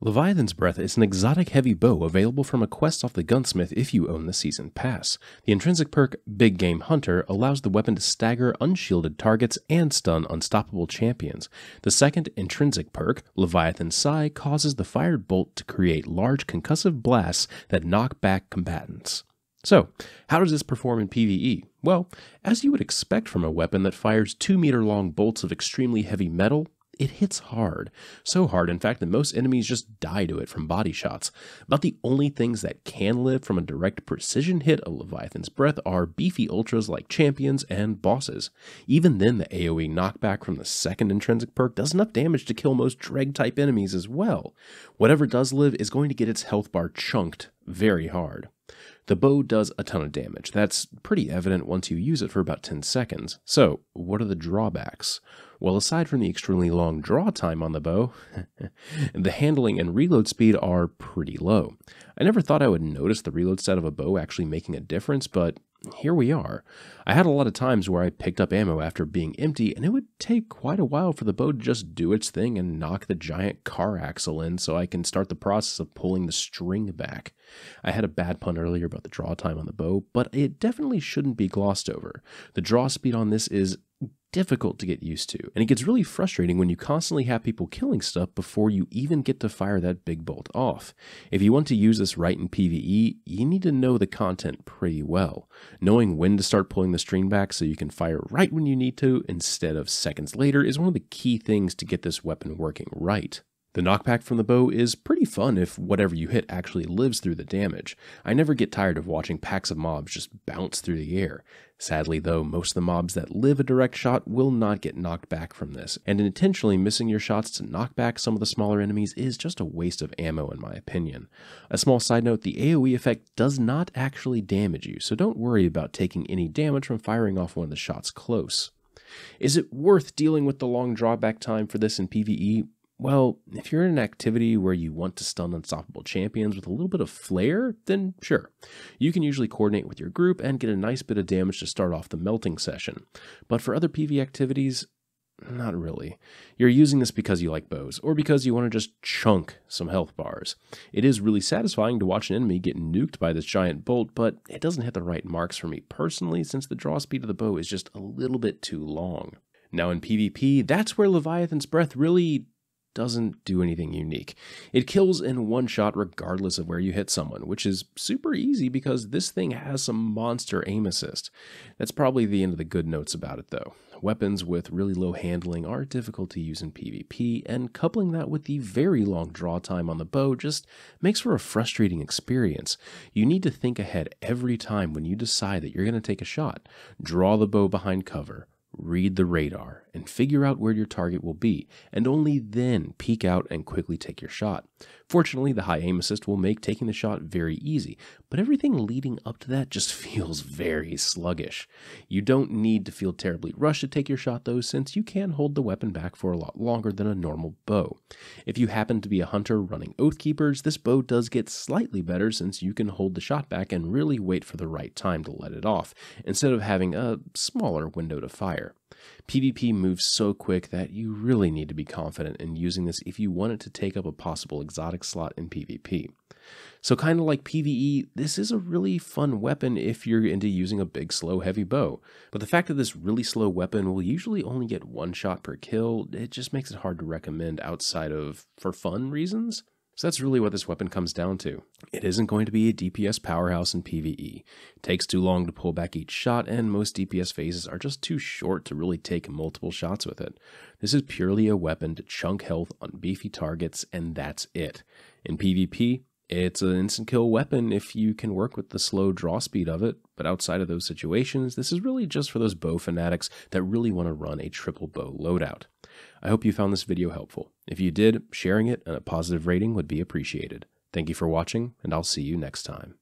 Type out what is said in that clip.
Leviathan's Breath is an exotic heavy bow available from a quest off the gunsmith if you own the season pass. The intrinsic perk Big Game Hunter allows the weapon to stagger unshielded targets and stun unstoppable champions. The second intrinsic perk, Leviathan's Sigh, causes the fired bolt to create large concussive blasts that knock back combatants. So, how does this perform in PvE? Well, as you would expect from a weapon that fires 2 meter long bolts of extremely heavy metal, it hits hard. So hard, in fact, that most enemies just die to it from body shots. About the only things that can live from a direct precision hit of Leviathan's Breath are beefy ultras like champions and bosses. Even then, the AoE knockback from the second intrinsic perk does enough damage to kill most Dreg type enemies as well. Whatever does live is going to get its health bar chunked very hard. The bow does a ton of damage. That's pretty evident once you use it for about 10 seconds. So, what are the drawbacks? Well, aside from the extremely long draw time on the bow, the handling and reload speed are pretty low. I never thought I would notice the reload set of a bow actually making a difference, but here we are. I had a lot of times where I picked up ammo after being empty, and it would take quite a while for the bow to just do its thing and knock the giant car axle in so I can start the process of pulling the string back. I had a bad pun earlier about the draw time on the bow, but it definitely shouldn't be glossed over. The draw speed on this is difficult to get used to. And it gets really frustrating when you constantly have people killing stuff before you even get to fire that big bolt off. If you want to use this right in PvE, you need to know the content pretty well, knowing when to start pulling the string back so you can fire right when you need to instead of seconds later is one of the key things to get this weapon working right. The knockback from the bow is pretty fun if whatever you hit actually lives through the damage. I never get tired of watching packs of mobs just bounce through the air. Sadly, though, most of the mobs that live a direct shot will not get knocked back from this, and intentionally missing your shots to knock back some of the smaller enemies is just a waste of ammo, in my opinion. A small side note the AoE effect does not actually damage you, so don't worry about taking any damage from firing off one of the shots close. Is it worth dealing with the long drawback time for this in PvE? Well, if you're in an activity where you want to stun unstoppable champions with a little bit of flair, then sure. You can usually coordinate with your group and get a nice bit of damage to start off the melting session. But for other PV activities, not really. You're using this because you like bows, or because you want to just chunk some health bars. It is really satisfying to watch an enemy get nuked by this giant bolt, but it doesn't hit the right marks for me personally, since the draw speed of the bow is just a little bit too long. Now in PvP, that's where Leviathan's Breath really doesn't do anything unique. It kills in one shot regardless of where you hit someone, which is super easy because this thing has some monster aim assist. That's probably the end of the good notes about it though. Weapons with really low handling are difficult to use in PvP, and coupling that with the very long draw time on the bow just makes for a frustrating experience. You need to think ahead every time when you decide that you're going to take a shot. Draw the bow behind cover, read the radar, and figure out where your target will be, and only then peek out and quickly take your shot. Fortunately, the high aim assist will make taking the shot very easy, but everything leading up to that just feels very sluggish. You don't need to feel terribly rushed to take your shot though, since you can hold the weapon back for a lot longer than a normal bow. If you happen to be a hunter running Oathkeepers, this bow does get slightly better since you can hold the shot back and really wait for the right time to let it off, instead of having a smaller window to fire here. PvP moves so quick that you really need to be confident in using this if you want it to take up a possible exotic slot in PvP. So kind of like PvE, this is a really fun weapon if you're into using a big slow heavy bow. But the fact that this really slow weapon will usually only get one shot per kill, it just makes it hard to recommend outside of for fun reasons. So that's really what this weapon comes down to. It isn't going to be a DPS powerhouse in PvE. It takes too long to pull back each shot, and most DPS phases are just too short to really take multiple shots with it. This is purely a weapon to chunk health on beefy targets, and that's it. In PvP, it's an instant kill weapon if you can work with the slow draw speed of it, but outside of those situations, this is really just for those bow fanatics that really want to run a triple bow loadout. I hope you found this video helpful. If you did, sharing it and a positive rating would be appreciated. Thank you for watching, and I'll see you next time.